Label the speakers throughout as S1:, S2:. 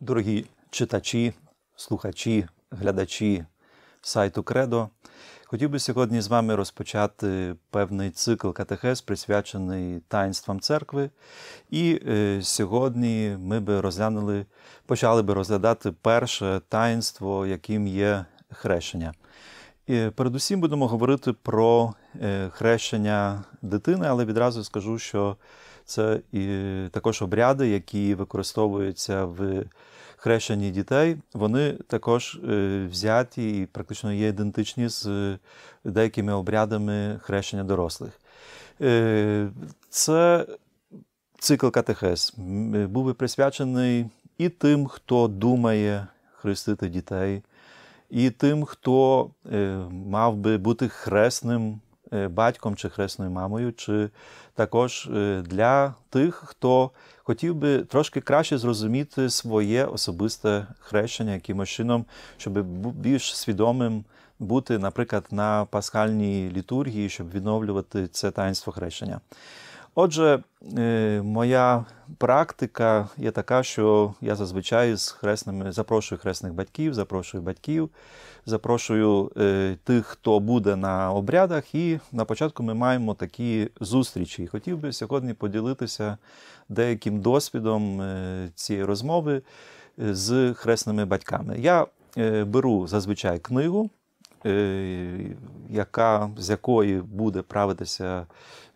S1: Дорогі читачі, слухачі, глядачі сайту Кредо, хотів би сьогодні з вами розпочати певний цикл катехез, присвячений таїнствам церкви. І е, сьогодні ми би розглянули, почали би розглядати перше таїнство, яким є хрещення передусім будемо говорити про е, хрещення дитини, але відразу скажу, що це і також обряди, які використовуються в хрещенні дітей. Вони також е, взяті і практично є ідентичні з деякими обрядами хрещення дорослих. Е, це цикл катехез був присвячений і тим, хто думає хрестити дітей і тим, хто е, мав би бути хресним е, батьком чи хресною мамою, чи також е, для тих, хто хотів би трошки краще зрозуміти своє особисте хрещення якимось чином, щоб більш свідомим. Бути, наприклад, на пасхальній літургії, щоб відновлювати це таїнство хрещення. Отже, е, моя практика є така, що я зазвичай з хресними запрошую хресних батьків, запрошую батьків, запрошую е, тих, хто буде на обрядах, і на початку ми маємо такі зустрічі. Хотів би сьогодні поділитися деяким досвідом е, цієї розмови з хресними батьками. Я беру зазвичай книгу. Е, яка, з якої буде правитися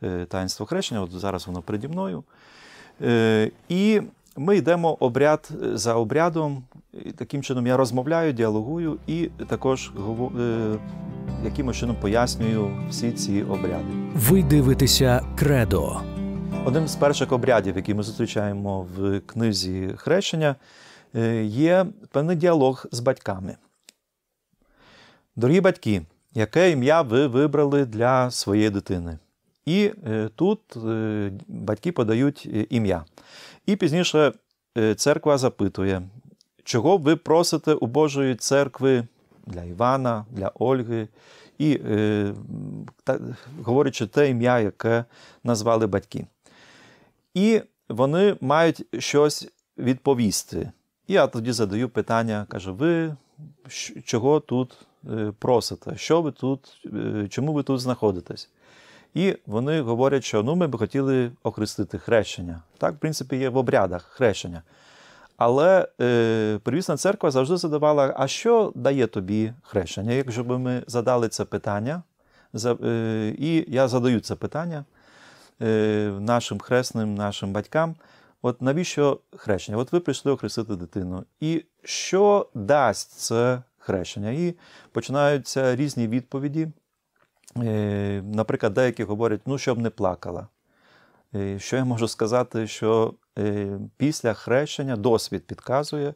S1: е, таїнство хрещення, от зараз воно переді мною. Е, і ми йдемо обряд за обрядом. І Таким чином я розмовляю, діалогую і також якимось чином пояснюю всі ці обряди. Ви дивитеся кредо. Одним з перших обрядів, які ми зустрічаємо в книзі хрещення, є певний діалог з батьками. Дорогі батьки, яке ім'я ви вибрали для своєї дитини? І е, тут е, батьки подають е, ім'я. І пізніше церква запитує, чого ви просите у Божої церкви для Івана, для Ольги, і та, говорячи те ім'я, яке назвали батьки. І вони мають щось відповісти. І я тоді задаю питання, каже, ви чого тут Е, просите, що ви тут, е, чому ви тут знаходитесь? І вони говорять, що ну, ми б хотіли охрестити хрещення. Так, в принципі, є в обрядах хрещення. Але е, Привісна церква завжди задавала, а що дає тобі хрещення? Якщо б ми задали це питання, за, е, і я задаю це питання е, нашим хресним, нашим батькам, от навіщо хрещення? От ви прийшли охрестити дитину. І що дасть це хрещення. І починаються різні відповіді. Е, наприклад, деякі говорять, ну, щоб не плакала. Е, що я можу сказати, що е, після хрещення досвід підказує,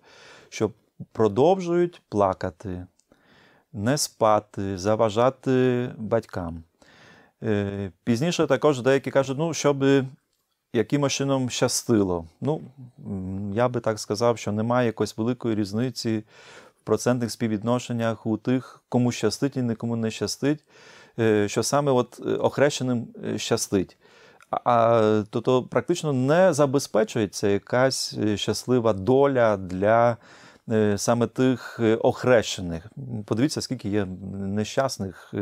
S1: що продовжують плакати, не спати, заважати батькам. Пізніше також деякі кажуть, ну, щоб якимось чином щастило. Ну, Я би так сказав, що немає якоїсь великої різниці процентних співвідношеннях у тих, кому щастить і нікому не щастить, е, що саме от е, охрещеним е, щастить. А то, тобто то практично не забезпечується якась щаслива доля для саме тих охрещених. Подивіться, скільки є нещасних,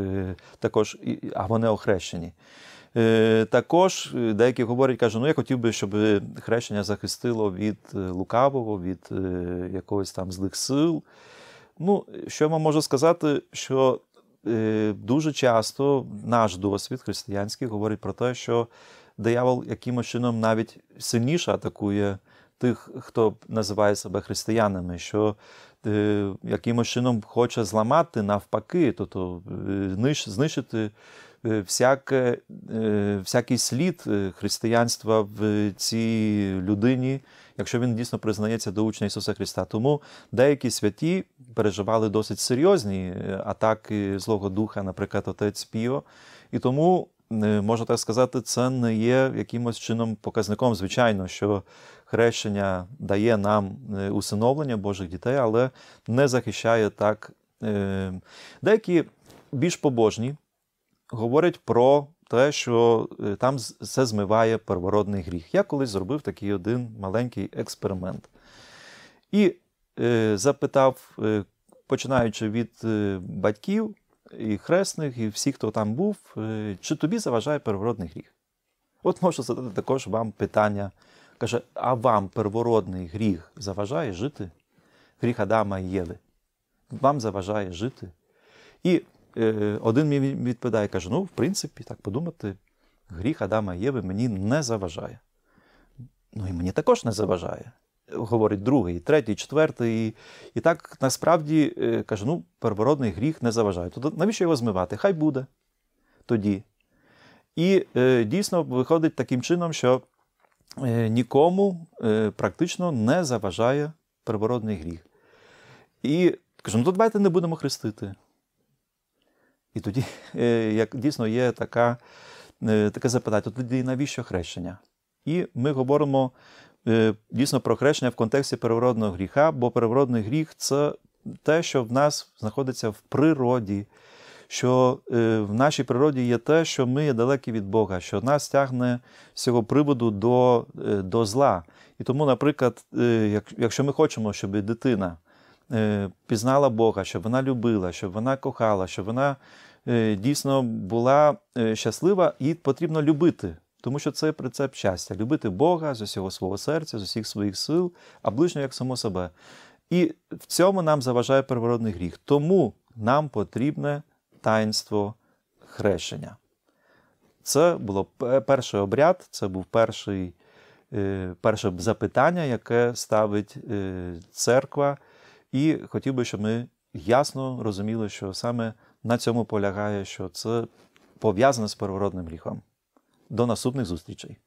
S1: також а вони охрещені. Е, також е, деякі говорять, кажуть, ну я хотів би, щоб е, хрещення захистило від лукавого, від якогось там злих сил. Ну, що я вам можу сказати, що дуже часто наш досвід християнський говорить про те, що диявол якимось чином навіть сильніше атакує тих, хто називає себе християнами, що е, якимось чином хоче зламати навпаки, тобто е, знищити е, всяке, всякий слід християнства в цій людині, якщо він дійсно признається до учня Ісуса Христа. Тому деякі святі переживали досить серйозні атаки Злого Духа, наприклад, отець Піо. І тому. Можна так сказати, це не є якимось чином показником, звичайно, що хрещення дає нам е, усиновлення Божих дітей, але не захищає так. Е, деякі більш побожні говорять про те, що е, там все змиває первородний гріх. Я колись зробив такий один маленький експеримент. І запитав, починаючи від батьків і хресних, і всіх, хто там був, чи тобі заважає первородний гріх? От можу задати також вам питання Каже, а вам первородний гріх заважає жити? Гріх Адама і Єви. Вам заважає жити. І е, один мені відповідає, каже: ну, в принципі, так подумати, гріх Адама і Єви мені не заважає. Ну і мені також не заважає. Говорить другий, третій, четвертий. І, і так насправді е, каже, ну, первородний гріх не заважає. То навіщо його змивати? Хай буде тоді. І е, дійсно виходить таким чином, що Е, нікому е, практично не заважає первородний гріх. І кажу, ну то давайте не будемо хрестити. І тоді, е, як дійсно є така, таке запитання, то тоді навіщо хрещення? І ми говоримо дійсно про хрещення в контексті первородного гріха, бо первородний гріх це те, що в нас знаходиться в природі що е, в нашій природі є те, що ми є далекі від Бога, що нас тягне з цього приводу до, е, до зла. І тому, наприклад, е, якщо ми хочемо, щоб дитина пізнала Бога, щоб вона любила, щоб вона кохала, щоб вона дійсно була щаслива, їй потрібно любити. Тому що це прицеп щастя любити Бога з усього свого серця, з усіх своїх сил, а ближнього як само себе. І в цьому нам заважає первородний гріх. Тому нам потрібне таїнство хрещення. Це було перший обряд, це був перший, е, перше запитання, яке ставить е, церква. І хотів би, щоб ми ясно розуміли, що саме на цьому полягає, що це пов'язане з первородним гріхом. До наступних зустрічей.